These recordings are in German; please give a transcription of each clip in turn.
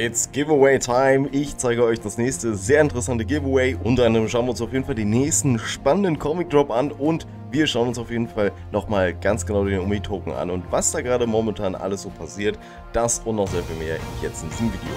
It's Giveaway Time. Ich zeige euch das nächste sehr interessante Giveaway. Unter anderem schauen wir uns auf jeden Fall den nächsten spannenden Comic Drop an und wir schauen uns auf jeden Fall nochmal ganz genau den Omi-Token an und was da gerade momentan alles so passiert, das und noch sehr viel mehr jetzt in diesem Video.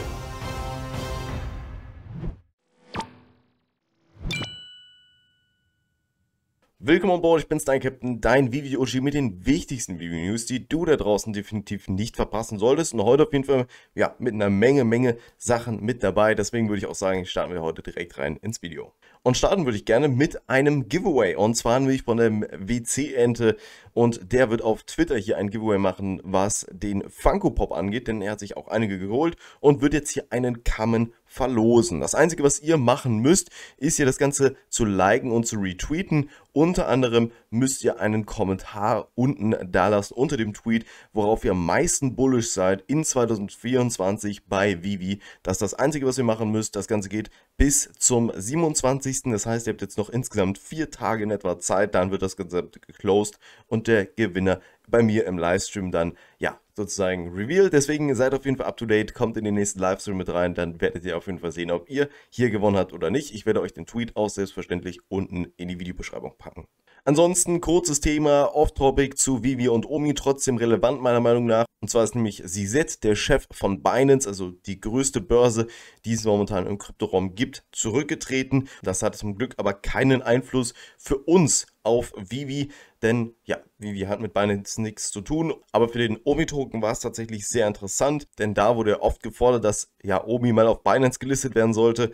Willkommen an Bord, ich bin's, dein Captain, dein Vivi Oji mit den wichtigsten Vivi News, die du da draußen definitiv nicht verpassen solltest. Und heute auf jeden Fall, ja, mit einer Menge, Menge Sachen mit dabei. Deswegen würde ich auch sagen, starten wir heute direkt rein ins Video. Und starten würde ich gerne mit einem Giveaway. Und zwar nämlich von der WC-Ente. Und der wird auf Twitter hier ein Giveaway machen, was den Funko Pop angeht. Denn er hat sich auch einige geholt und wird jetzt hier einen Kamen verlosen. Das Einzige, was ihr machen müsst, ist hier das Ganze zu liken und zu retweeten. Unter anderem müsst ihr einen Kommentar unten da lassen unter dem Tweet, worauf ihr am meisten bullish seid in 2024 bei Vivi. Das ist das Einzige, was ihr machen müsst. Das Ganze geht bis zum 27. 30. Das heißt, ihr habt jetzt noch insgesamt vier Tage in etwa Zeit. Dann wird das Ganze geclosed und der Gewinner bei mir im Livestream dann, ja, sozusagen revealed. Deswegen seid auf jeden Fall up to date, kommt in den nächsten Livestream mit rein, dann werdet ihr auf jeden Fall sehen, ob ihr hier gewonnen habt oder nicht. Ich werde euch den Tweet auch selbstverständlich unten in die Videobeschreibung packen. Ansonsten kurzes Thema off-topic zu Vivi und Omi, trotzdem relevant meiner Meinung nach. Und zwar ist nämlich Sisette, der Chef von Binance, also die größte Börse, die es momentan im Kryptoraum gibt, zurückgetreten. Das hat zum Glück aber keinen Einfluss für uns auf Vivi, denn ja, Vivi hat mit Binance nichts zu tun. Aber für den Omi-Token war es tatsächlich sehr interessant, denn da wurde oft gefordert, dass ja Omi mal auf Binance gelistet werden sollte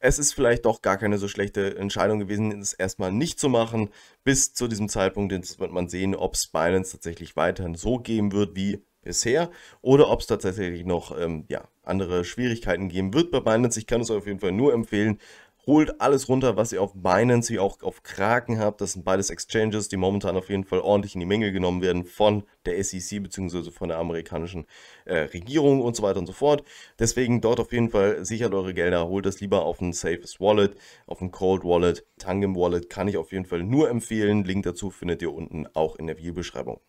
es ist vielleicht doch gar keine so schlechte Entscheidung gewesen, es erstmal nicht zu machen. Bis zu diesem Zeitpunkt jetzt wird man sehen, ob es Binance tatsächlich weiterhin so geben wird wie bisher oder ob es tatsächlich noch ähm, ja, andere Schwierigkeiten geben wird bei Binance. Ich kann es auf jeden Fall nur empfehlen, Holt alles runter, was ihr auf Binance, wie auch auf Kraken habt. Das sind beides Exchanges, die momentan auf jeden Fall ordentlich in die Menge genommen werden von der SEC bzw. von der amerikanischen äh, Regierung und so weiter und so fort. Deswegen dort auf jeden Fall sichert eure Gelder, holt das lieber auf ein safes Wallet, auf ein Cold Wallet, Tangem Wallet kann ich auf jeden Fall nur empfehlen. Link dazu findet ihr unten auch in der Videobeschreibung.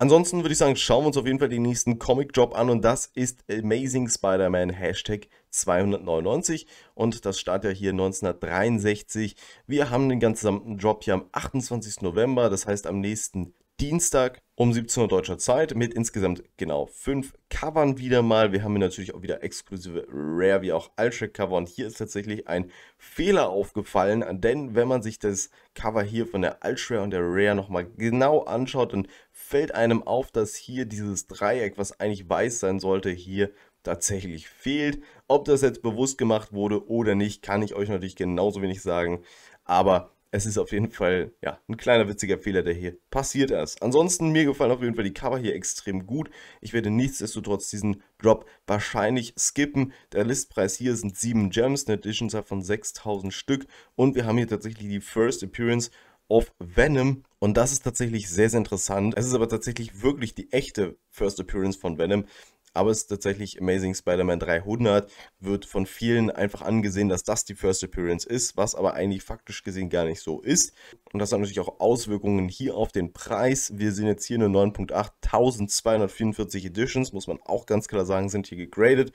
Ansonsten würde ich sagen, schauen wir uns auf jeden Fall den nächsten Comic-Drop an und das ist Amazing Spider-Man Hashtag 299 und das startet ja hier 1963. Wir haben den gesamten Drop hier am 28. November, das heißt am nächsten Dienstag um 17 Uhr deutscher Zeit mit insgesamt genau fünf Covern wieder mal. Wir haben hier natürlich auch wieder exklusive Rare wie auch Alsche Cover und hier ist tatsächlich ein Fehler aufgefallen, denn wenn man sich das Cover hier von der Alsche und der Rare nochmal genau anschaut, dann fällt einem auf, dass hier dieses Dreieck, was eigentlich weiß sein sollte, hier tatsächlich fehlt. Ob das jetzt bewusst gemacht wurde oder nicht, kann ich euch natürlich genauso wenig sagen, aber es ist auf jeden Fall ja, ein kleiner witziger Fehler, der hier passiert ist. Ansonsten, mir gefallen auf jeden Fall die Cover hier extrem gut. Ich werde nichtsdestotrotz diesen Drop wahrscheinlich skippen. Der Listpreis hier sind 7 Gems, eine Editionzahl von 6000 Stück. Und wir haben hier tatsächlich die First Appearance of Venom. Und das ist tatsächlich sehr, sehr interessant. Es ist aber tatsächlich wirklich die echte First Appearance von Venom aber es ist tatsächlich Amazing Spider-Man 300, wird von vielen einfach angesehen, dass das die First Appearance ist, was aber eigentlich faktisch gesehen gar nicht so ist. Und das hat natürlich auch Auswirkungen hier auf den Preis. Wir sehen jetzt hier eine 9.8, 1244 Editions, muss man auch ganz klar sagen, sind hier gegradet.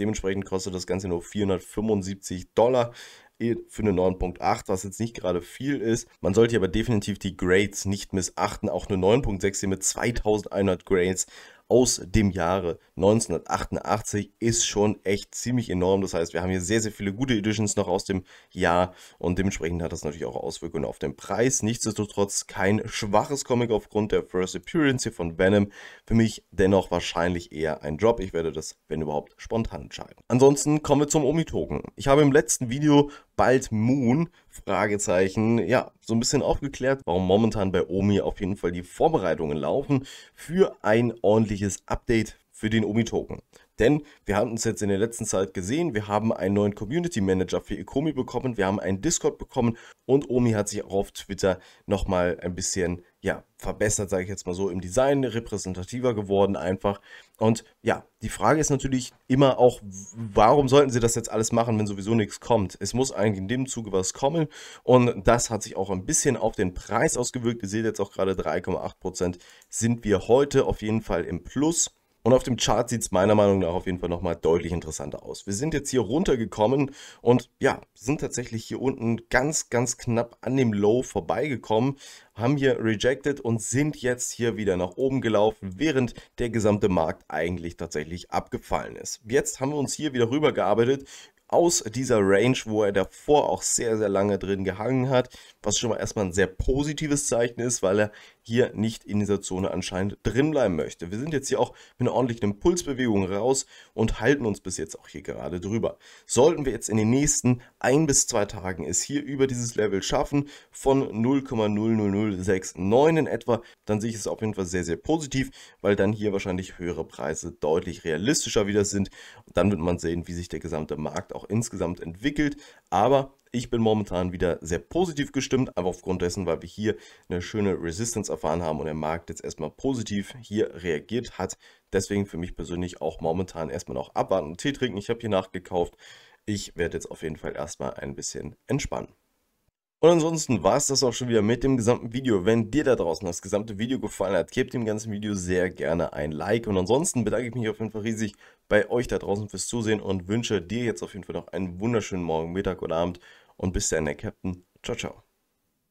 Dementsprechend kostet das Ganze nur 475 Dollar eh, für eine 9.8, was jetzt nicht gerade viel ist. Man sollte aber definitiv die Grades nicht missachten. Auch eine 9.6 hier mit 2100 Grades aus dem Jahre 1988 ist schon echt ziemlich enorm. Das heißt, wir haben hier sehr, sehr viele gute Editions noch aus dem Jahr und dementsprechend hat das natürlich auch Auswirkungen auf den Preis. Nichtsdestotrotz kein schwaches Comic aufgrund der First Appearance hier von Venom. Für mich dennoch wahrscheinlich eher ein Drop. Ich werde das, wenn überhaupt, spontan entscheiden. Ansonsten kommen wir zum Omi-Token. Ich habe im letzten Video bald Moon? Fragezeichen. Ja, so ein bisschen aufgeklärt, warum momentan bei Omi auf jeden Fall die Vorbereitungen laufen für ein ordentliches Update für den Omi-Token. Denn wir haben uns jetzt in der letzten Zeit gesehen, wir haben einen neuen Community Manager für Ikomi bekommen, wir haben einen Discord bekommen und Omi hat sich auch auf Twitter nochmal ein bisschen ja, verbessert, sage ich jetzt mal so, im Design, repräsentativer geworden einfach. Und ja, die Frage ist natürlich immer auch, warum sollten sie das jetzt alles machen, wenn sowieso nichts kommt? Es muss eigentlich in dem Zuge was kommen und das hat sich auch ein bisschen auf den Preis ausgewirkt. Ihr seht jetzt auch gerade 3,8% Prozent sind wir heute auf jeden Fall im Plus. Und auf dem Chart sieht es meiner Meinung nach auf jeden Fall nochmal deutlich interessanter aus. Wir sind jetzt hier runtergekommen und ja, sind tatsächlich hier unten ganz, ganz knapp an dem Low vorbeigekommen, haben hier rejected und sind jetzt hier wieder nach oben gelaufen, während der gesamte Markt eigentlich tatsächlich abgefallen ist. Jetzt haben wir uns hier wieder rübergearbeitet aus dieser Range, wo er davor auch sehr, sehr lange drin gehangen hat, was schon mal erstmal ein sehr positives Zeichen ist, weil er hier nicht in dieser Zone anscheinend drin bleiben möchte. Wir sind jetzt hier auch mit einer ordentlichen Impulsbewegung raus und halten uns bis jetzt auch hier gerade drüber. Sollten wir jetzt in den nächsten ein bis zwei Tagen es hier über dieses Level schaffen, von 0,00069 in etwa, dann sehe ich es auf jeden Fall sehr, sehr positiv, weil dann hier wahrscheinlich höhere Preise deutlich realistischer wieder sind. Und dann wird man sehen, wie sich der gesamte Markt auch insgesamt entwickelt. Aber ich bin momentan wieder sehr positiv gestimmt, aber aufgrund dessen, weil wir hier eine schöne Resistance erfahren haben und der Markt jetzt erstmal positiv hier reagiert hat. Deswegen für mich persönlich auch momentan erstmal noch abwarten und Tee trinken. Ich habe hier nachgekauft. Ich werde jetzt auf jeden Fall erstmal ein bisschen entspannen. Und ansonsten war es das auch schon wieder mit dem gesamten Video. Wenn dir da draußen das gesamte Video gefallen hat, gebt dem ganzen Video sehr gerne ein Like. Und ansonsten bedanke ich mich auf jeden Fall riesig bei euch da draußen fürs Zusehen und wünsche dir jetzt auf jeden Fall noch einen wunderschönen Morgen, Mittag oder Abend. Und bis dann, der Captain. Ciao, ciao.